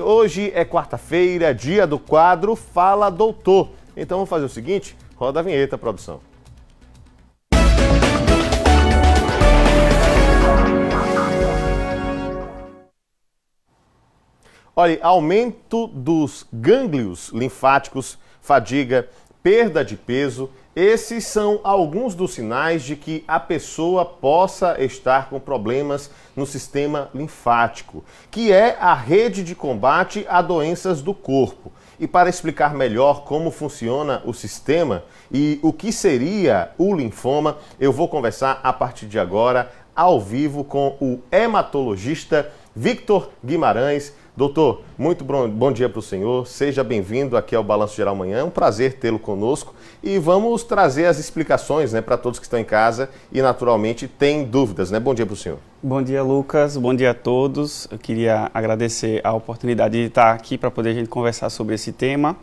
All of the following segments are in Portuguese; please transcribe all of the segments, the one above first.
hoje é quarta-feira, dia do quadro Fala Doutor. Então vamos fazer o seguinte, roda a vinheta, produção. Olha, aumento dos gânglios linfáticos, fadiga, perda de peso esses são alguns dos sinais de que a pessoa possa estar com problemas no sistema linfático, que é a rede de combate a doenças do corpo. E para explicar melhor como funciona o sistema e o que seria o linfoma, eu vou conversar a partir de agora ao vivo com o hematologista Victor Guimarães. Doutor, muito bom, bom dia para o senhor. Seja bem-vindo aqui ao Balanço Geral Manhã. É um prazer tê-lo conosco e vamos trazer as explicações né, para todos que estão em casa e, naturalmente, têm dúvidas. Né? Bom dia para o senhor. Bom dia, Lucas. Bom dia a todos. Eu queria agradecer a oportunidade de estar aqui para poder a gente conversar sobre esse tema.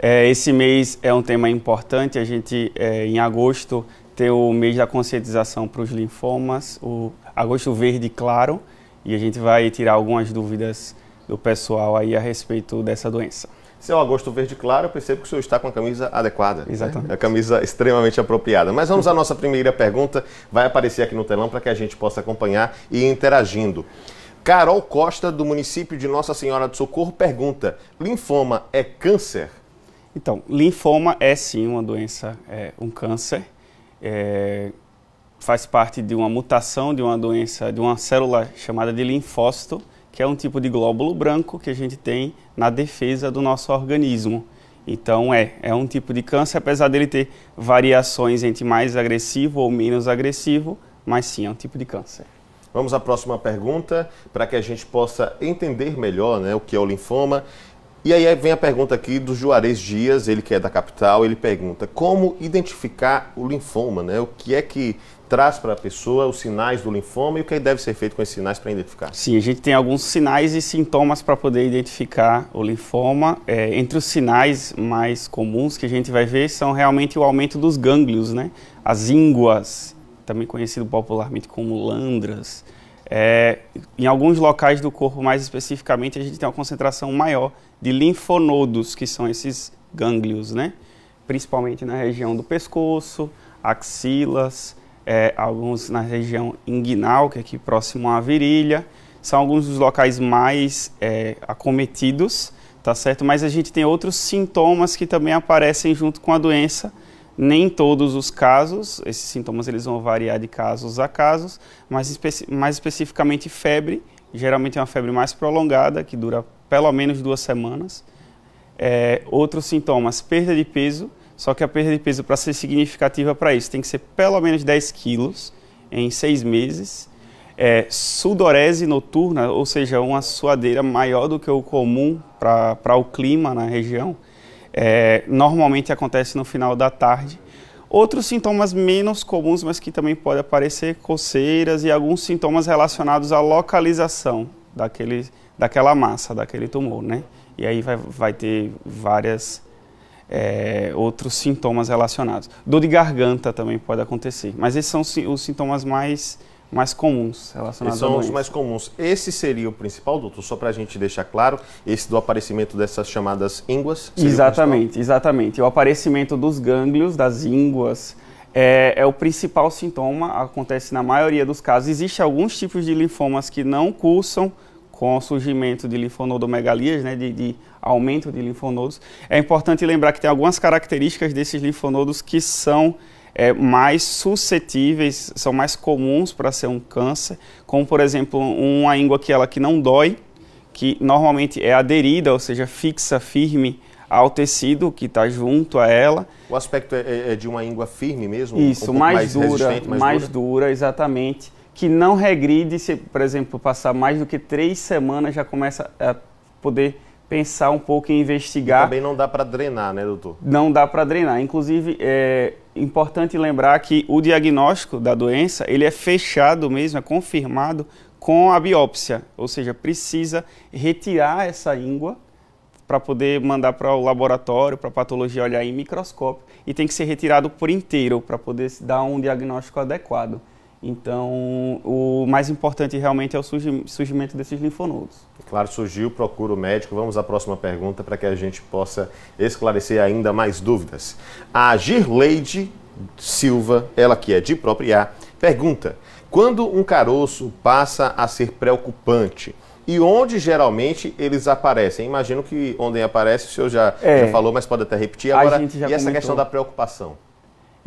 É, esse mês é um tema importante. A gente, é, em agosto, tem o mês da conscientização para os linfomas, o agosto verde claro, e a gente vai tirar algumas dúvidas do pessoal aí a respeito dessa doença. Seu Agosto Verde Claro, eu percebo que o senhor está com a camisa adequada. Né? Exatamente. Né? A camisa extremamente apropriada. Mas vamos à nossa primeira pergunta. Vai aparecer aqui no telão para que a gente possa acompanhar e ir interagindo. Carol Costa, do município de Nossa Senhora do Socorro, pergunta: linfoma é câncer? Então, linfoma é sim uma doença, é um câncer. É, faz parte de uma mutação de uma doença, de uma célula chamada de linfócito que é um tipo de glóbulo branco que a gente tem na defesa do nosso organismo. Então é, é um tipo de câncer, apesar dele ter variações entre mais agressivo ou menos agressivo, mas sim é um tipo de câncer. Vamos à próxima pergunta, para que a gente possa entender melhor né, o que é o linfoma. E aí vem a pergunta aqui do Juarez Dias, ele que é da capital, ele pergunta como identificar o linfoma, né? O que é que traz para a pessoa os sinais do linfoma e o que deve ser feito com esses sinais para identificar? Sim, a gente tem alguns sinais e sintomas para poder identificar o linfoma. É, entre os sinais mais comuns que a gente vai ver são realmente o aumento dos gânglios, né? As ínguas, também conhecido popularmente como landras. É, em alguns locais do corpo, mais especificamente, a gente tem uma concentração maior de linfonodos, que são esses gânglios, né? Principalmente na região do pescoço, axilas, é, alguns na região inguinal, que é aqui próximo à virilha. São alguns dos locais mais é, acometidos, tá certo? Mas a gente tem outros sintomas que também aparecem junto com a doença, nem todos os casos, esses sintomas eles vão variar de casos a casos, mas mais especificamente febre, geralmente é uma febre mais prolongada, que dura pelo menos duas semanas. É, outros sintomas, perda de peso, só que a perda de peso, para ser significativa para isso, tem que ser pelo menos 10 quilos em seis meses. É, sudorese noturna, ou seja, uma suadeira maior do que o comum para o clima na região, é, normalmente acontece no final da tarde. Outros sintomas menos comuns, mas que também podem aparecer, coceiras e alguns sintomas relacionados à localização daquele, daquela massa, daquele tumor, né? E aí vai, vai ter várias é, outros sintomas relacionados. Dor de garganta também pode acontecer, mas esses são os sintomas mais mais comuns relacionados Esses são os mais comuns. Esse seria o principal, doutor, só para a gente deixar claro, esse do aparecimento dessas chamadas ínguas? Exatamente, o exatamente. O aparecimento dos gânglios, das ínguas, é, é, o principal sintoma, acontece na maioria dos casos. Existem alguns tipos de linfomas que não cursam com o surgimento de linfonodomegalias, né, de, de, aumento de linfonodos. É importante lembrar que tem algumas características desses linfonodos que são é, mais suscetíveis, são mais comuns para ser um câncer, como por exemplo uma íngua que ela que não dói, que normalmente é aderida, ou seja, fixa, firme ao tecido que está junto a ela. O aspecto é, é, é, de uma íngua firme mesmo? Isso, um mais, mais, dura, mais, mais dura, exatamente que não regride, se, por exemplo, passar mais do que três semanas, já começa a poder pensar um pouco em investigar. E também não dá para drenar, né, doutor? Não dá para drenar. Inclusive, é importante lembrar que o diagnóstico da doença, ele é fechado mesmo, é confirmado com a biópsia, ou seja, precisa retirar essa íngua para poder mandar para o laboratório, para a patologia olhar em microscópio, e tem que ser retirado por inteiro para poder dar um diagnóstico adequado. Então, o mais importante realmente é o surgimento desses linfonodos. Claro, surgiu, procura o médico. Vamos à próxima pergunta para que a gente possa esclarecer ainda mais dúvidas. A Girleide Silva, ela que é de Propriá, pergunta: quando um caroço passa a ser preocupante? E onde geralmente eles aparecem? Imagino que onde aparece, o senhor já, é, já falou, mas pode até repetir agora. e essa comentou. questão da preocupação?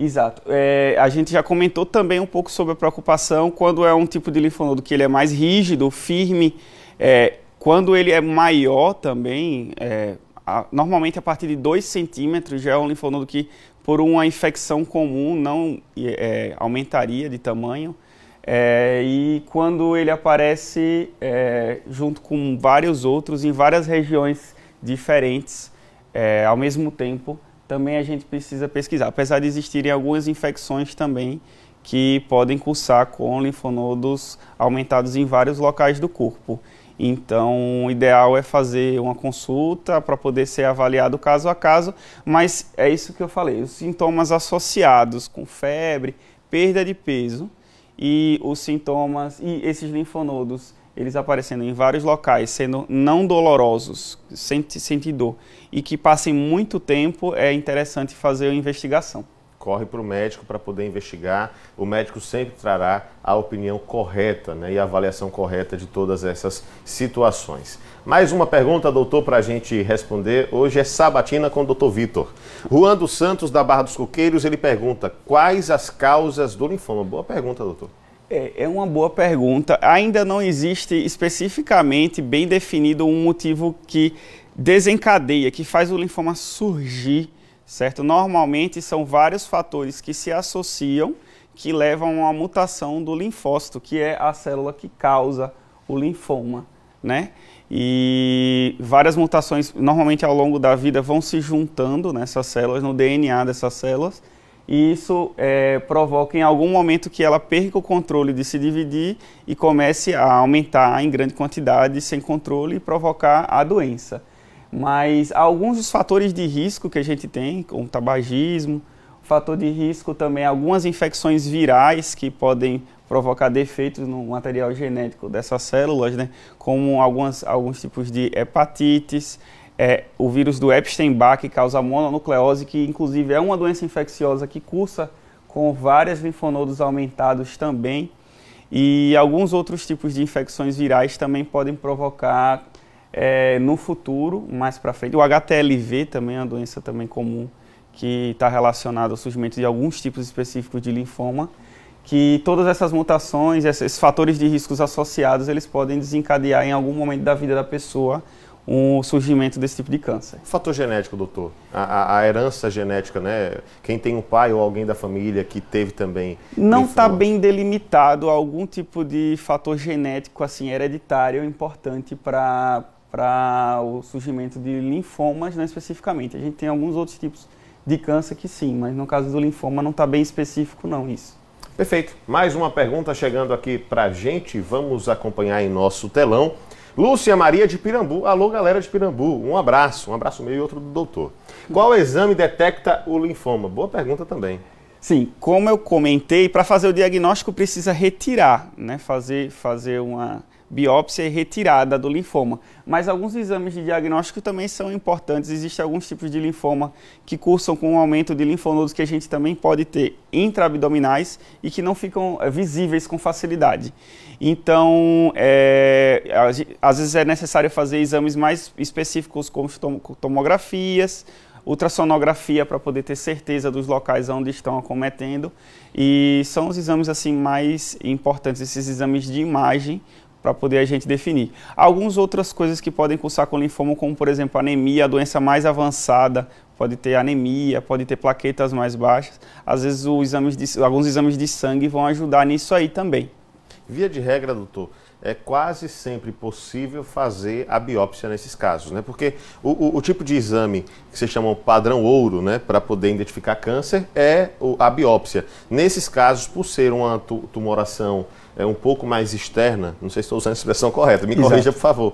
Exato. É, a gente já comentou também um pouco sobre a preocupação quando é um tipo de linfonodo que ele é mais rígido, firme. É, quando ele é maior também, é, a, normalmente a partir de 2 centímetros já é um linfonodo que por uma infecção comum não é, aumentaria de tamanho. É, e quando ele aparece é, junto com vários outros em várias regiões diferentes ao mesmo tempo, também a gente precisa pesquisar. Apesar de existirem algumas infecções também que podem cursar com linfonodos aumentados em vários locais do corpo. Então, o ideal é fazer uma consulta para poder ser avaliado caso a caso, mas é isso que eu falei: os sintomas associados com febre, perda de peso e os sintomas e esses linfonodos eles aparecendo em vários locais, sendo não dolorosos, sem sentir dor, e que passem muito tempo, é interessante fazer a investigação. Corre para o médico para poder investigar. O médico sempre trará a opinião correta né, e a avaliação correta de todas essas situações. Mais uma pergunta, doutor, para a gente responder. Hoje é sabatina com o doutor Vitor. Juan dos Santos, da Barra dos Coqueiros, ele pergunta: quais as causas do linfoma? Boa pergunta, doutor. É, é uma boa pergunta. Ainda não existe especificamente bem definido um motivo que desencadeia, que faz o linfoma surgir, certo? Normalmente são vários fatores que se associam que levam a uma mutação do linfócito, que é a célula que causa o linfoma, né? E várias mutações, normalmente ao longo da vida, vão se juntando nessas células, no DNA dessas células e isso é, provoca em algum momento que ela perca o controle de se dividir e comece a aumentar em grande quantidade sem controle e provocar a doença. Mas alguns dos fatores de risco que a gente tem, como tabagismo, fator de risco também algumas infecções virais que podem provocar defeitos no material genético dessas células, né? como algumas, alguns tipos de hepatites, é o vírus do Epstein-Barr, que causa mononucleose, que inclusive é uma doença infecciosa que cursa com vários linfonodos aumentados também. E alguns outros tipos de infecções virais também podem provocar é, no futuro, mais para frente. O HTLV também é uma doença também comum que está relacionada ao surgimento de alguns tipos específicos de linfoma, que todas essas mutações, esses fatores de riscos associados, eles podem desencadear em algum momento da vida da pessoa o surgimento desse tipo de câncer. Fator genético, doutor. A, a, a, herança genética, né? Quem tem um pai ou alguém da família que teve também. Não está bem delimitado algum tipo de fator genético assim hereditário importante para para o surgimento de linfomas, não né, especificamente. A gente tem alguns outros tipos de câncer que sim, mas no caso do linfoma não está bem específico não isso. Perfeito. Mais uma pergunta chegando aqui para a gente. Vamos acompanhar em nosso telão. Lúcia Maria de Pirambu. Alô, galera de Pirambu. Um abraço. Um abraço meu e outro do doutor. Qual exame detecta o linfoma? Boa pergunta também. Sim, como eu comentei, para fazer o diagnóstico precisa retirar, né? Fazer, fazer uma biópsia e retirada do linfoma. Mas alguns exames de diagnóstico também são importantes. Existem alguns tipos de linfoma que cursam com um aumento de linfonodos que a gente também pode ter intraabdominais e que não ficam eh, visíveis com facilidade. Então, é, às vezes é necessário fazer exames mais específicos como tomografias, ultrassonografia para poder ter certeza dos locais onde estão acometendo e são os exames assim mais importantes esses exames de imagem para poder a gente definir. Algumas outras coisas que podem cursar com linfoma, como por exemplo anemia, a doença mais avançada, pode ter anemia, pode ter plaquetas mais baixas. Às vezes exame de, alguns exames de sangue vão ajudar nisso aí também. Via de regra, doutor, é quase sempre possível fazer a biópsia nesses casos, né? Porque o, o, o tipo de exame que se chama padrão ouro, né, para poder identificar câncer, é a biópsia. Nesses casos, por ser uma tumoração é, um pouco mais externa, não sei se estou usando a expressão correta, me corrija, Exato. por favor.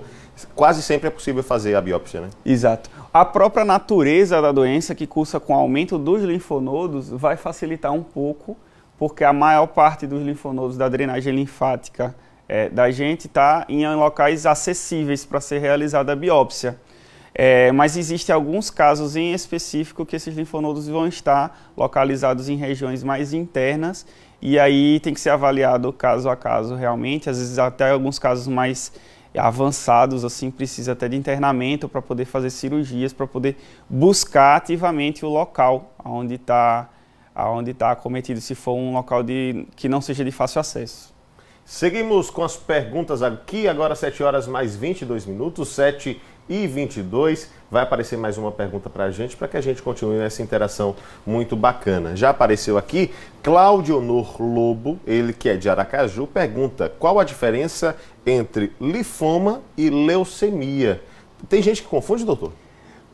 Quase sempre é possível fazer a biópsia, né? Exato. A própria natureza da doença, que cursa com aumento dos linfonodos, vai facilitar um pouco, porque a maior parte dos linfonodos da drenagem linfática é, da gente está em locais acessíveis para ser realizada a biópsia. É, mas existem alguns casos em específico que esses linfonodos vão estar localizados em regiões mais internas e aí tem que ser avaliado caso a caso realmente, às vezes até alguns casos mais avançados assim precisa até de internamento para poder fazer cirurgias, para poder buscar ativamente o local onde está aonde está tá cometido, se for um local de, que não seja de fácil acesso. Seguimos com as perguntas aqui, agora 7 horas mais 22 minutos, 7 e 22. Vai aparecer mais uma pergunta para a gente para que a gente continue nessa interação muito bacana. Já apareceu aqui Honor Lobo, ele que é de Aracaju, pergunta qual a diferença entre linfoma e leucemia. Tem gente que confunde, doutor?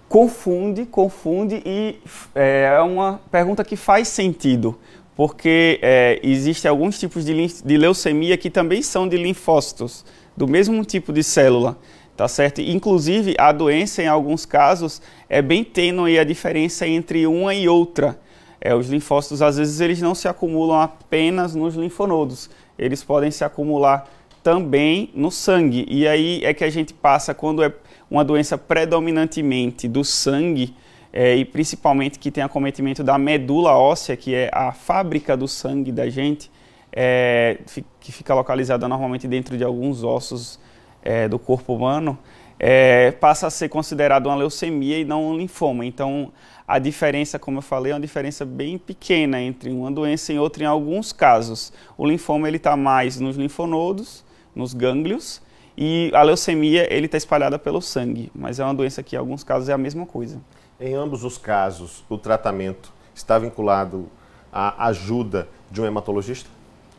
Confunde, confunde e é, é uma pergunta que faz sentido, porque é, existem alguns tipos de, de leucemia que também são de linfócitos, do mesmo tipo de célula tá certo? Inclusive, a doença, em alguns casos, é bem tênue a diferença entre uma e outra. É, os linfócitos, às vezes, eles não se acumulam apenas nos linfonodos, eles podem se acumular também no sangue. E aí é que a gente passa, quando é uma doença predominantemente do sangue, é, e principalmente que tem acometimento da medula óssea, que é a fábrica do sangue da gente, é, que fica localizada normalmente dentro de alguns ossos é, do corpo humano, é, passa a ser considerado uma leucemia e não um linfoma. Então, a diferença, como eu falei, é uma diferença bem pequena entre uma doença e outra em alguns casos. O linfoma ele está mais nos linfonodos, nos gânglios, e a leucemia ele está espalhada pelo sangue, mas é uma doença que em alguns casos é a mesma coisa. Em ambos os casos, o tratamento está vinculado à ajuda de um hematologista?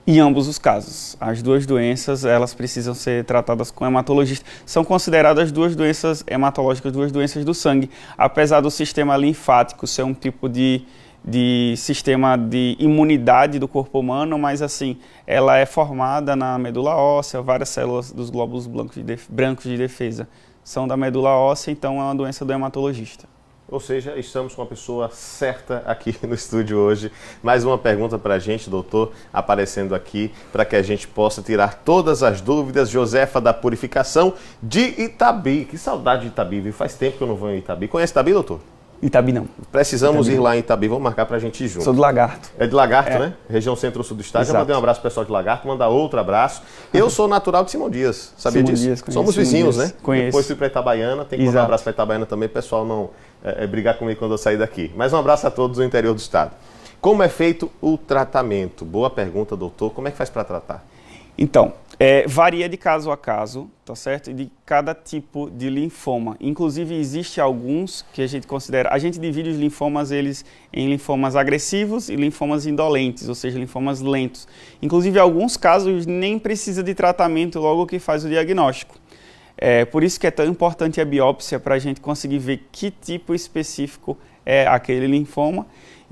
Em ambos os casos, as duas doenças elas precisam ser tratadas com hematologista. São consideradas duas doenças hematológicas, duas doenças do sangue, apesar do sistema linfático ser um tipo de, de sistema de imunidade do corpo humano, mas assim ela é formada na medula óssea, várias células dos glóbulos brancos de, brancos de defesa são da medula óssea, então é uma doença do hematologista. Ou seja, estamos com a pessoa certa aqui no estúdio hoje. Mais uma pergunta para a gente, doutor, aparecendo aqui, para que a gente possa tirar todas as dúvidas. Josefa da Purificação de Itabi. Que saudade de Itabi, viu? Faz tempo que eu não vou em Itabi. Conhece Itabi, doutor? Itabi não. Precisamos Itabi. ir lá em Itabi, vamos marcar para a gente ir junto. Sou do Lagarto. É de Lagarto, é. né? Região centro-sul do estado. Exato. Já mandei um abraço pro pessoal de Lagarto, mandar outro abraço. Eu sou natural de Simão Dias, sabia Simão disso? Dias, conheço, Somos vizinhos, Dias. né? Conheço. Depois fui para Itabaiana, tem que Exato. mandar um abraço para Itabaiana também, pessoal não é, é, brigar comigo quando eu sair daqui. Mas um abraço a todos do interior do estado. Como é feito o tratamento? Boa pergunta, doutor. Como é que faz para tratar? Então, é, varia de caso a caso, tá certo? De cada tipo de linfoma. Inclusive, existe alguns que a gente considera. A gente divide os linfomas eles em linfomas agressivos e linfomas indolentes, ou seja, linfomas lentos. Inclusive, alguns casos nem precisa de tratamento logo que faz o diagnóstico. É, por isso que é tão importante a biópsia para a gente conseguir ver que tipo específico é aquele linfoma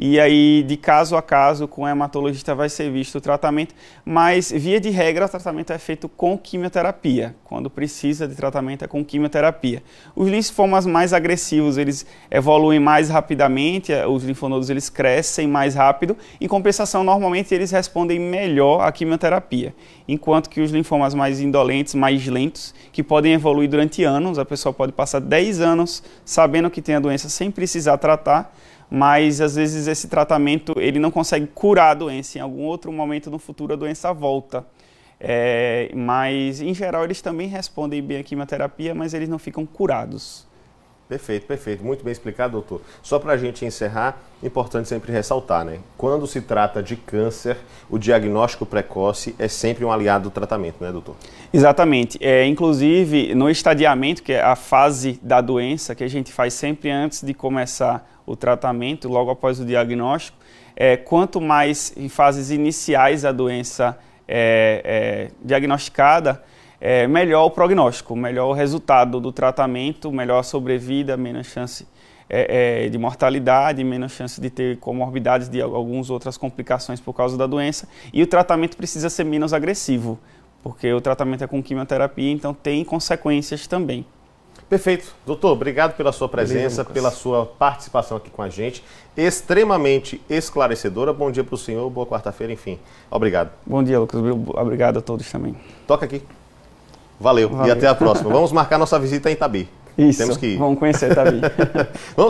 e aí de caso a caso com o hematologista vai ser visto o tratamento, mas via de regra o tratamento é feito com quimioterapia. Quando precisa de tratamento é com quimioterapia. Os linfomas mais agressivos, eles evoluem mais rapidamente, eh, os linfonodos eles crescem mais rápido, em compensação normalmente eles respondem melhor à quimioterapia, enquanto que os linfomas mais indolentes, mais lentos, que podem evoluir durante anos, a pessoa pode passar 10 anos sabendo que tem a doença sem precisar tratar, mas às vezes esse tratamento ele não consegue curar a doença. Em algum outro momento no futuro a doença volta. É, mas em geral eles também respondem bem à quimioterapia, mas eles não ficam curados. Perfeito, perfeito. Muito bem explicado, doutor. Só para a gente encerrar, importante sempre ressaltar, né? Quando se trata de câncer, o diagnóstico precoce é sempre um aliado do tratamento, né, doutor? Exatamente. É, inclusive, no estadiamento, que é a fase da doença, que a gente faz sempre antes de começar o tratamento logo após o diagnóstico. É, quanto mais em fases iniciais a doença é, é, diagnosticada, é, melhor o prognóstico, melhor o resultado do tratamento, melhor a sobrevida, menos chance é, é, de mortalidade, menos chance de ter comorbidades de algumas outras complicações por causa da doença. E o tratamento precisa ser menos agressivo, porque o tratamento é com quimioterapia, então tem consequências também. Perfeito. Doutor, obrigado pela sua presença, Beleza, pela sua participação aqui com a gente. Extremamente esclarecedora. Bom dia para o senhor, boa quarta-feira, enfim. Obrigado. Bom dia, Lucas. Obrigado a todos também. Toca aqui. Valeu, Valeu. e até a próxima. Vamos marcar nossa visita em Itabi. Isso, Temos que ir. vamos conhecer Itabi. vamos